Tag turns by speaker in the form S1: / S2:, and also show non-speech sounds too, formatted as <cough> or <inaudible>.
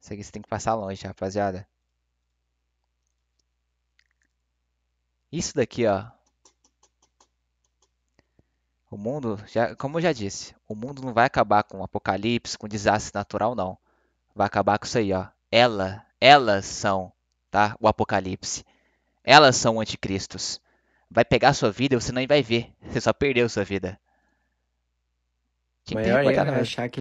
S1: Isso aqui você tem que passar longe, rapaziada. Isso daqui, ó. O mundo, já, como eu já disse, o mundo não vai acabar com um apocalipse, com um desastre natural, não. Vai acabar com isso aí, ó. Ela, elas são, tá? O apocalipse. Elas são anticristos. Vai pegar sua vida e você nem vai ver. <laughs> Você só perdeu sua vida. Tinha que
S2: ter Maior é achar que